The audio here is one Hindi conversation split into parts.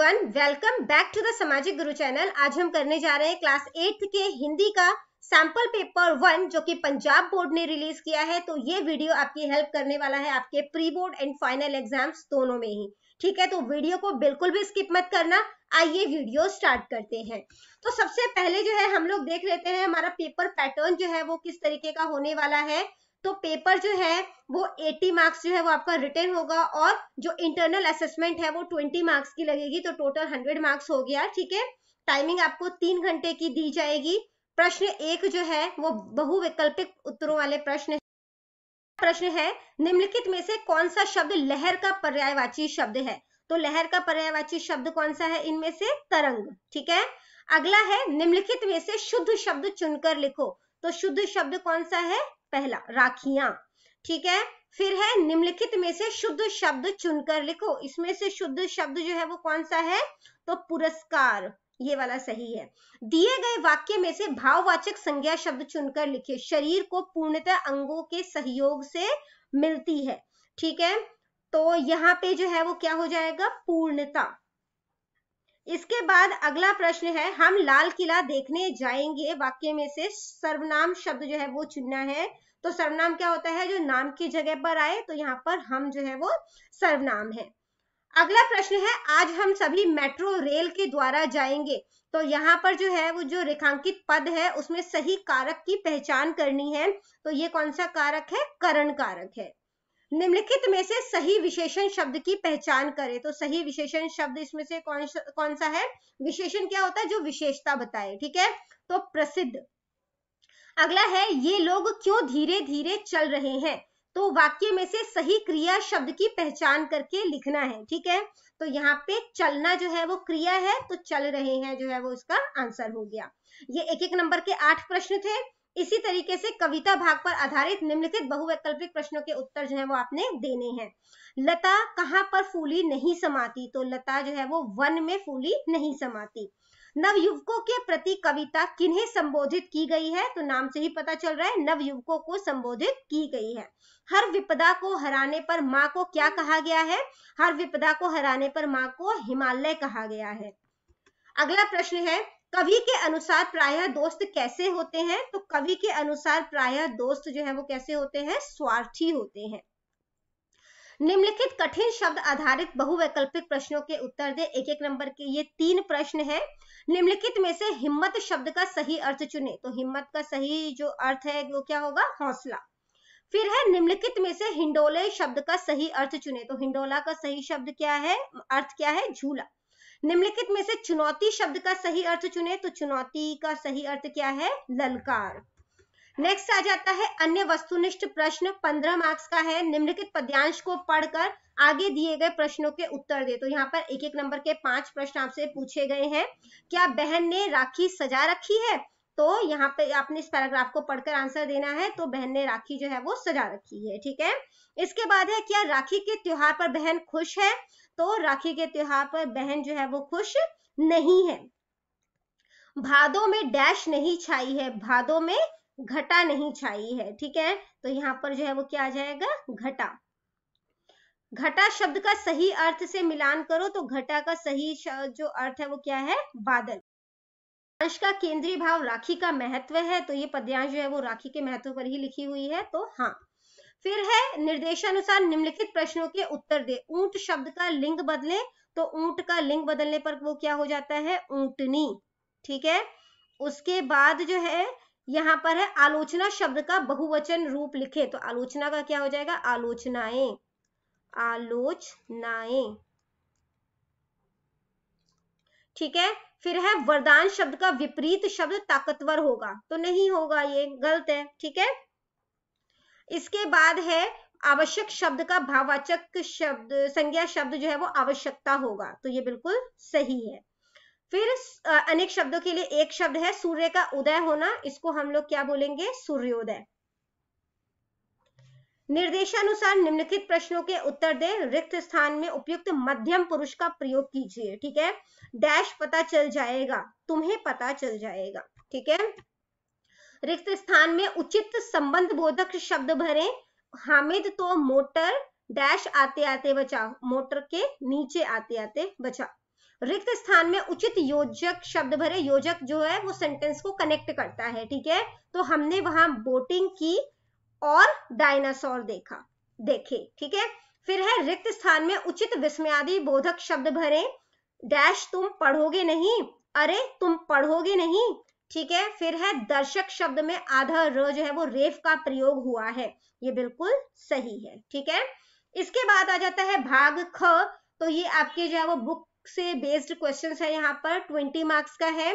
everyone welcome back to the Samajik Guru channel आज हम करने जा रहे हैं क्लास एट्थ के हिंदी का सैंपल पेपर वन जो कि पंजाब बोर्ड ने रिलीज किया है तो ये वीडियो आपकी हेल्प करने वाला है आपके pre board and final exams दोनों में ही ठीक है तो वीडियो को बिल्कुल भी स्किप मत करना आइए वीडियो स्टार्ट करते हैं तो सबसे पहले जो है हम लोग देख लेते हैं हमारा पेपर पैटर्न जो है वो किस तरीके का होने वाला है तो पेपर जो है वो 80 मार्क्स जो है वो आपका रिटर्न होगा और जो इंटरनल असेसमेंट है वो 20 मार्क्स की लगेगी तो टोटल 100 मार्क्स हो गया ठीक है टाइमिंग आपको तीन घंटे की दी जाएगी प्रश्न एक जो है वो बहुवैकल्पिक उत्तरों वाले प्रश्न प्रश्न है निम्नलिखित में से कौन सा शब्द लहर का पर्यायवाची शब्द है तो लहर का पर्यायवाची शब्द कौन सा है इनमें से तरंग ठीक है अगला है निम्नलिखित में से शुद्ध शब्द चुनकर लिखो तो शुद्ध शब्द कौन सा है पहला राखियां ठीक है फिर है निम्नलिखित में से शुद्ध शब्द चुनकर लिखो इसमें से शुद्ध शब्द जो है वो कौन सा है तो पुरस्कार ये वाला सही है दिए गए वाक्य में से भाववाचक संज्ञा शब्द चुनकर लिखिए शरीर को पूर्णतः अंगों के सहयोग से मिलती है ठीक है तो यहाँ पे जो है वो क्या हो जाएगा पूर्णता इसके बाद अगला प्रश्न है हम लाल किला देखने जाएंगे वाक्य में से सर्वनाम शब्द जो है वो चुनना है तो सर्वनाम क्या होता है जो नाम की जगह पर आए तो यहाँ पर हम जो है वो सर्वनाम है अगला प्रश्न है आज हम सभी मेट्रो रेल के द्वारा जाएंगे तो यहाँ पर जो है वो जो रेखांकित पद है उसमें सही कारक की पहचान करनी है तो ये कौन सा कारक है करण कारक है निम्नलिखित में से सही विशेषण शब्द की पहचान करें तो सही विशेषण शब्द इसमें से कौन कौन सा है विशेषण क्या होता है जो विशेषता बताए ठीक है तो प्रसिद्ध अगला है ये लोग क्यों धीरे धीरे चल रहे हैं तो वाक्य में से सही क्रिया शब्द की पहचान करके लिखना है ठीक है तो यहाँ पे चलना जो है वो क्रिया है तो चल रहे हैं जो है वो इसका आंसर हो गया ये एक एक नंबर के आठ प्रश्न थे इसी तरीके से कविता भाग पर आधारित निम्नलिखित बहुवैकल्पिक प्रश्नों के उत्तर जो है वो आपने देने हैं लता कहाँ पर फूली नहीं समाती तो लता जो है वो वन में फूली नहीं समाती नवयुवकों के प्रति कविता किन्हें संबोधित की गई है तो नाम से ही पता चल रहा है नवयुवकों को संबोधित की गई है हर विपदा को हराने पर माँ को क्या कहा गया है हर विपदा को हराने पर माँ को हिमालय कहा गया है अगला प्रश्न है कवि के अनुसार प्रायः दोस्त कैसे होते हैं तो कवि के अनुसार प्रायः दोस्त जो है वो कैसे होते हैं स्वार्थी होते हैं निम्नलिखित कठिन शब्द आधारित बहुवैकल्पिक प्रश्नों के उत्तर दे एक एक नंबर के ये तीन प्रश्न है निम्नलिखित में से हिम्मत शब्द का सही अर्थ चुने तो हिम्मत का सही जो अर्थ है वो क्या होगा हौसला फिर है निम्नलिखित में से हिंडोले शब्द का सही अर्थ चुने तो हिंडोला का सही शब्द क्या है अर्थ क्या है झूला निम्नलिखित में से चुनौती शब्द का सही अर्थ चुने तो चुनौती का सही अर्थ क्या है ललकार नेक्स्ट आ जाता है अन्य वस्तुनिष्ठ प्रश्न पंद्रह मार्क्स का है निम्नलिखित पद्यांश को पढ़कर आगे दिए गए प्रश्नों के उत्तर दे तो यहाँ पर एक एक नंबर के पांच प्रश्न आपसे पूछे गए हैं क्या बहन ने राखी सजा रखी है तो यहाँ पे आपने इस पैराग्राफ को पढ़कर आंसर देना है तो बहन ने राखी जो है वो सजा रखी है ठीक है इसके बाद है क्या राखी के त्योहार पर बहन खुश है तो राखी के त्योहार पर बहन जो है वो खुश नहीं है भादों में डैश नहीं छाई है भादों में घटा नहीं छाई है ठीक है तो यहाँ पर जो है वो क्या आ जाएगा घटा घटा शब्द का सही अर्थ से मिलान करो तो घटा का सही जो अर्थ है वो क्या है बादल अंश का केंद्रीय भाव राखी का महत्व है तो ये पद्यांश जो है वो राखी के महत्व पर ही लिखी हुई है तो हाँ फिर है निर्देशानुसार निम्नलिखित प्रश्नों के उत्तर दे ऊंट शब्द का लिंग बदले तो ऊंट का लिंग बदलने पर वो क्या हो जाता है ऊंटनी ठीक है उसके बाद जो है यहां पर है आलोचना शब्द का बहुवचन रूप लिखे तो आलोचना का क्या हो जाएगा आलोचनाएं आलोचनाएं ठीक है फिर है वरदान शब्द का विपरीत शब्द ताकतवर होगा तो नहीं होगा ये गलत है ठीक है इसके बाद है आवश्यक शब्द का भाववाचक शब्द संज्ञा शब्द जो है वो आवश्यकता होगा तो ये बिल्कुल सही है फिर अनेक शब्दों के लिए एक शब्द है सूर्य का उदय होना इसको हम लोग क्या बोलेंगे सूर्योदय निर्देशानुसार निम्नलिखित प्रश्नों के उत्तर दें रिक्त स्थान में उपयुक्त मध्यम पुरुष का प्रयोग कीजिए ठीक है डैश पता चल जाएगा तुम्हें पता चल जाएगा ठीक है रिक्त स्थान में उचित संबंध बोधक शब्द भरें हामिद तो मोटर डैश आते आते बचा मोटर के नीचे आते आते बचा रिक्त स्थान में उचित योजक शब्द भरे योजक जो है वो सेंटेंस को कनेक्ट करता है ठीक है तो हमने वहां बोटिंग की और डायनासोर देखा देखे ठीक है फिर है रिक्त स्थान में उचित विस्मयादि बोधक शब्द भरे डैश तुम पढ़ोगे नहीं अरे तुम पढ़ोगे नहीं ठीक है फिर है दर्शक शब्द में आधा र जो है वो रेफ का प्रयोग हुआ है ये बिल्कुल सही है ठीक है इसके बाद आ जाता है भाग ख तो ये आपके जो है वो बुक से बेस्ड क्वेश्चन है यहाँ पर ट्वेंटी मार्क्स का है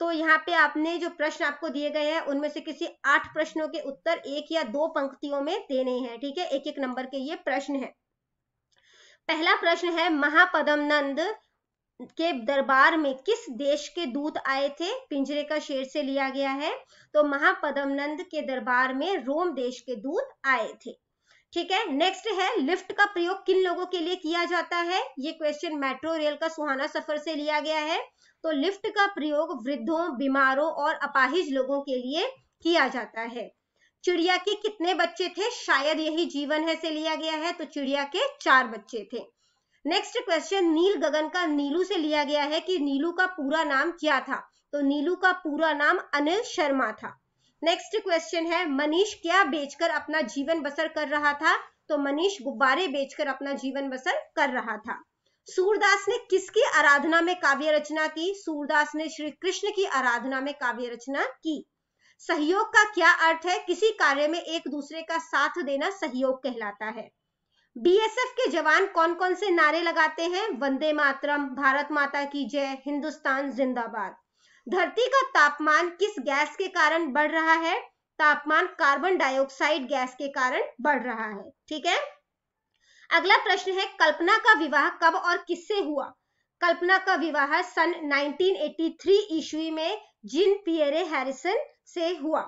तो यहाँ पे आपने जो प्रश्न आपको दिए गए हैं उनमें से किसी आठ प्रश्नों के उत्तर एक या दो पंक्तियों में देने हैं ठीक है एक एक नंबर के ये प्रश्न है पहला प्रश्न है महापदम नंद के दरबार में किस देश के दूत आए थे पिंजरे का शेर से लिया गया है तो महापदम नंद के दरबार में रोम देश के दूत आए थे ठीक है नेक्स्ट है लिफ्ट का प्रयोग किन लोगों के लिए किया जाता है ये क्वेश्चन मेट्रो रेल का सुहाना सफर से लिया गया है तो लिफ्ट का प्रयोग वृद्धों बीमारों और अपाहिज लोगों के लिए किया जाता है चिड़िया के कितने बच्चे थे शायद यही जीवन है से लिया गया है तो चिड़िया के चार बच्चे थे नेक्स्ट क्वेश्चन नील गगन का नीलू से लिया गया है कि नीलू का पूरा नाम क्या था तो नीलू का पूरा नाम अनिल शर्मा था नेक्स्ट क्वेश्चन है मनीष क्या बेचकर अपना जीवन बसर कर रहा था तो मनीष गुब्बारे बेचकर अपना जीवन बसर कर रहा था सूरदास ने किसकी आराधना में काव्य रचना की सूरदास ने श्री कृष्ण की आराधना में काव्य रचना की सहयोग का क्या अर्थ है किसी कार्य में एक दूसरे का साथ देना सहयोग कहलाता है बीएसएफ के जवान कौन कौन से नारे लगाते हैं वंदे मातरम भारत माता की जय हिंदुस्तान जिंदाबाद धरती का तापमान किस गैस के कारण बढ़ रहा है तापमान कार्बन डाइऑक्साइड गैस के कारण बढ़ रहा है ठीक है अगला प्रश्न है कल्पना का विवाह कब और किससे हुआ कल्पना का विवाह सन 1983 ईस्वी में जिन पियरे हैरिसन से हुआ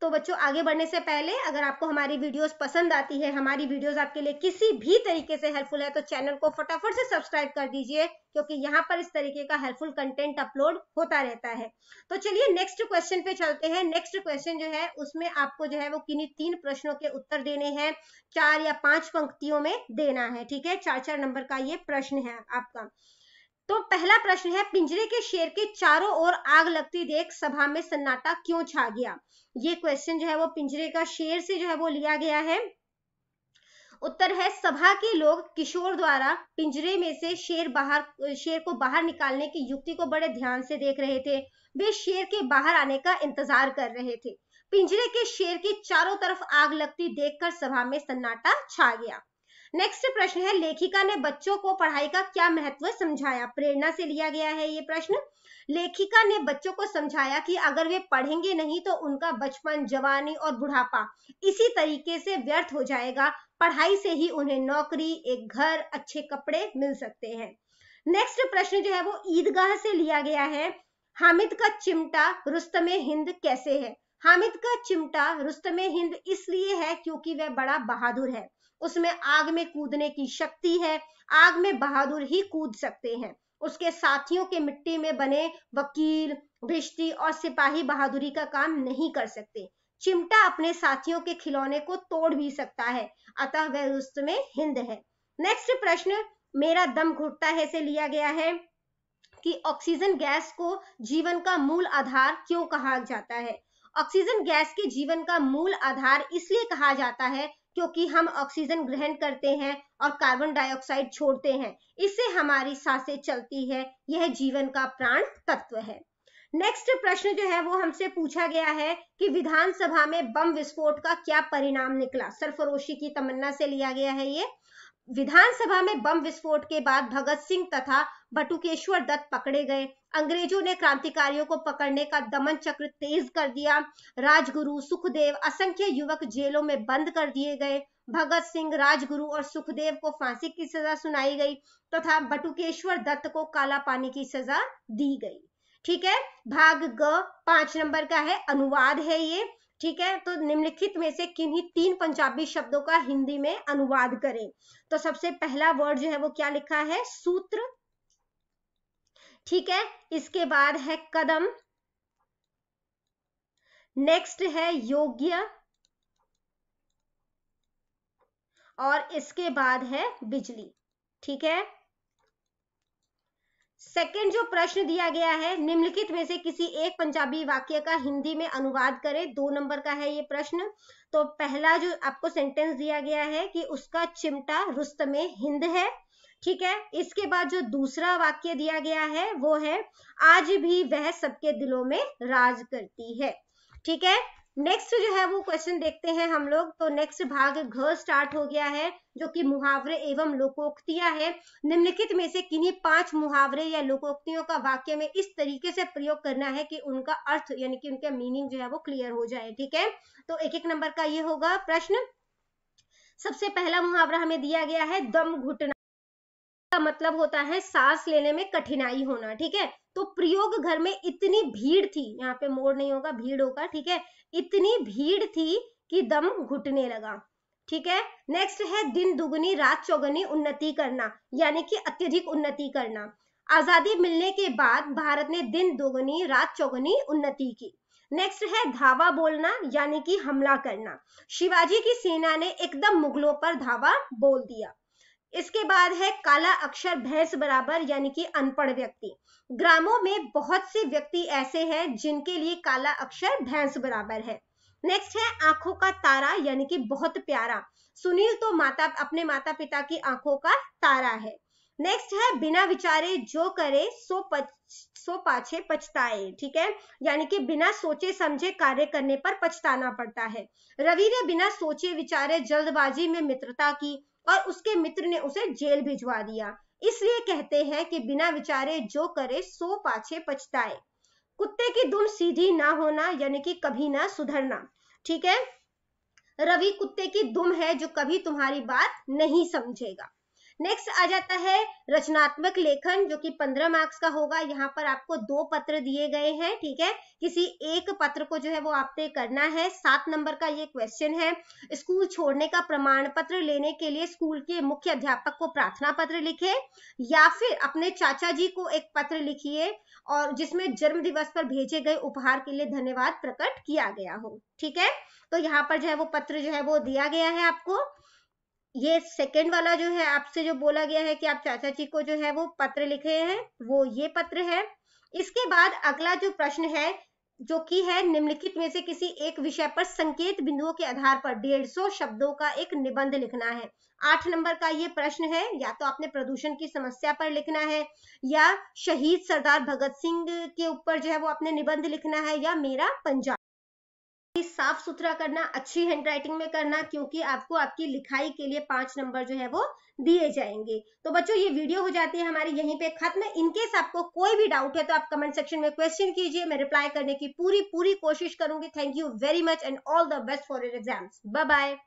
तो बच्चों आगे बढ़ने से पहले अगर आपको हमारी वीडियोस पसंद आती है हमारी वीडियोस आपके लिए किसी भी तरीके से हेल्पफुल है तो चैनल को फटाफट से सब्सक्राइब कर दीजिए क्योंकि यहाँ पर इस तरीके का हेल्पफुल कंटेंट अपलोड होता रहता है तो चलिए नेक्स्ट क्वेश्चन पे चलते हैं नेक्स्ट क्वेश्चन जो है उसमें आपको जो है वो किन्हीं तीन प्रश्नों के उत्तर देने हैं चार या पांच पंक्तियों में देना है ठीक है चार चार नंबर का ये प्रश्न है आपका तो पहला प्रश्न है पिंजरे के शेर के चारों ओर आग लगती देख सभा में सन्नाटा क्यों छा गया ये क्वेश्चन जो है वो पिंजरे का शेर से जो है वो लिया गया है उत्तर है सभा के लोग किशोर द्वारा पिंजरे में से शेर बाहर शेर को बाहर निकालने की युक्ति को बड़े ध्यान से देख रहे थे वे शेर के बाहर आने का इंतजार कर रहे थे पिंजरे के शेर के चारों तरफ आग लगती देखकर सभा में सन्नाटा छा गया नेक्स्ट प्रश्न है लेखिका ने बच्चों को पढ़ाई का क्या महत्व समझाया प्रेरणा से लिया गया है ये प्रश्न लेखिका ने बच्चों को समझाया कि अगर वे पढ़ेंगे नहीं तो उनका बचपन जवानी और बुढ़ापा इसी तरीके से व्यर्थ हो जाएगा पढ़ाई से ही उन्हें नौकरी एक घर अच्छे कपड़े मिल सकते हैं नेक्स्ट प्रश्न जो है वो ईदगाह से लिया गया है हामिद का चिमटा रुस्तम हिंद कैसे है हामिद का चिमटा रुस्तम हिंद इसलिए है क्योंकि वह बड़ा बहादुर है उसमें आग में कूदने की शक्ति है आग में बहादुर ही कूद सकते हैं उसके साथियों के मिट्टी में बने वकील भिश्ती और सिपाही बहादुरी का काम नहीं कर सकते चिमटा अपने साथियों के खिलौने को तोड़ भी सकता है अतः वह उसमें हिंद है नेक्स्ट प्रश्न मेरा दम घुटता है से लिया गया है कि ऑक्सीजन गैस को जीवन का मूल आधार क्यों कहा जाता है ऑक्सीजन गैस के जीवन का मूल आधार इसलिए कहा जाता है क्योंकि हम ऑक्सीजन ग्रहण करते हैं और कार्बन डाइऑक्साइड छोड़ते हैं इससे हमारी सांसें चलती है यह जीवन का प्राण तत्व है नेक्स्ट प्रश्न जो है वो हमसे पूछा गया है कि विधानसभा में बम विस्फोट का क्या परिणाम निकला सरफरोशी की तमन्ना से लिया गया है ये विधानसभा में बम विस्फोट के बाद भगत सिंह तथा बटुकेश्वर दत्त पकड़े गए अंग्रेजों ने क्रांतिकारियों को पकड़ने का दमन चक्र तेज कर दिया राजगुरु सुखदेव असंख्य युवक जेलों में बंद कर दिए गए भगत सिंह राजगुरु और सुखदेव को फांसी की सजा सुनाई गई तथा तो बटुकेश्वर दत्त को काला पानी की सजा दी गई ठीक है भाग ग पांच नंबर का है अनुवाद है ये ठीक है तो निम्नलिखित में से किन्हीं तीन पंजाबी शब्दों का हिंदी में अनुवाद करें तो सबसे पहला वर्ड जो है वो क्या लिखा है सूत्र ठीक है इसके बाद है कदम नेक्स्ट है योग्य और इसके बाद है बिजली ठीक है सेकेंड जो प्रश्न दिया गया है निम्नलिखित में से किसी एक पंजाबी वाक्य का हिंदी में अनुवाद करें दो नंबर का है ये प्रश्न तो पहला जो आपको सेंटेंस दिया गया है कि उसका चिमटा रुस्त में हिंद है ठीक है इसके बाद जो दूसरा वाक्य दिया गया है वो है आज भी वह सबके दिलों में राज करती है ठीक है नेक्स्ट जो है वो क्वेश्चन देखते हैं हम लोग तो नेक्स्ट भाग घ स्टार्ट हो गया है जो कि मुहावरे एवं लोकोक्तियां है निम्नलिखित में से किन्हीं पांच मुहावरे या लोकोक्तियों का वाक्य में इस तरीके से प्रयोग करना है कि उनका अर्थ यानी कि उनका मीनिंग जो है वो क्लियर हो जाए ठीक है तो एक एक नंबर का ये होगा प्रश्न सबसे पहला मुहावरा हमें दिया गया है दम घुटना का मतलब होता है सांस लेने में कठिनाई होना ठीक है तो प्रयोग घर में इतनी भीड़ थी यहाँ पे मोड़ नहीं होगा भीड़ होगा ठीक है इतनी भीड़ थी कि दम घुटने लगा ठीक है नेक्स्ट है दिन दुगनी रात चौगनी उन्नति करना यानी कि अत्यधिक उन्नति करना आजादी मिलने के बाद भारत ने दिन दोगुनी रात चौगनी उन्नति की नेक्स्ट है धावा बोलना यानी कि हमला करना शिवाजी की सेना ने एकदम मुगलों पर धावा बोल दिया इसके बाद है काला अक्षर भैंस बराबर यानी कि अनपढ़ व्यक्ति ग्रामों में बहुत से व्यक्ति ऐसे हैं जिनके लिए काला अक्षर भैंस बराबर है नेक्स्ट है आंखों का तारा यानी कि बहुत प्यारा सुनील तो माता अपने माता पिता की आंखों का तारा है नेक्स्ट है बिना विचारे जो करे सो पच, सो पाछे पछताए ठीक है यानी कि बिना सोचे समझे कार्य करने पर पछताना पड़ता है रवि ने बिना सोचे विचारे जल्दबाजी में मित्रता की और उसके मित्र ने उसे जेल भिजवा दिया इसलिए कहते हैं कि बिना विचारे जो करे सो पाछे पछताए कुत्ते की दुम सीधी ना होना यानी कि कभी ना सुधरना ठीक है रवि कुत्ते की दुम है जो कभी तुम्हारी बात नहीं समझेगा नेक्स्ट आ जाता है रचनात्मक लेखन जो कि 15 मार्क्स का होगा यहाँ पर आपको दो पत्र दिए गए हैं ठीक है किसी एक पत्र को जो है वो आपने करना है सात नंबर का ये क्वेश्चन है स्कूल छोड़ने का प्रमाण पत्र लेने के लिए स्कूल के मुख्य अध्यापक को प्रार्थना पत्र लिखे या फिर अपने चाचा जी को एक पत्र लिखिए और जिसमें जन्म दिवस पर भेजे गए उपहार के लिए धन्यवाद प्रकट किया गया हो ठीक है तो यहाँ पर जो है वो पत्र जो है वो दिया गया है आपको ये सेकेंड वाला जो है आपसे जो बोला गया है कि आप चाचा जी को जो है वो पत्र लिखे हैं वो ये पत्र है इसके बाद अगला जो प्रश्न है जो कि है निम्नलिखित में से किसी एक विषय पर संकेत बिंदुओं के आधार पर डेढ़ सौ शब्दों का एक निबंध लिखना है आठ नंबर का ये प्रश्न है या तो आपने प्रदूषण की समस्या पर लिखना है या शहीद सरदार भगत सिंह के ऊपर जो है वो आपने निबंध लिखना है या मेरा पंजाब साफ सुथरा करना अच्छी हैंडराइटिंग में करना क्योंकि आपको आपकी लिखाई के लिए पांच नंबर जो है वो दिए जाएंगे तो बच्चों ये वीडियो हो जाती है हमारी यहीं पे खत्म इनकेस आपको कोई भी डाउट है तो आप कमेंट सेक्शन में क्वेश्चन कीजिए मैं रिप्लाई करने की पूरी पूरी कोशिश करूंगी thank you very much and all the best for your exams bye bye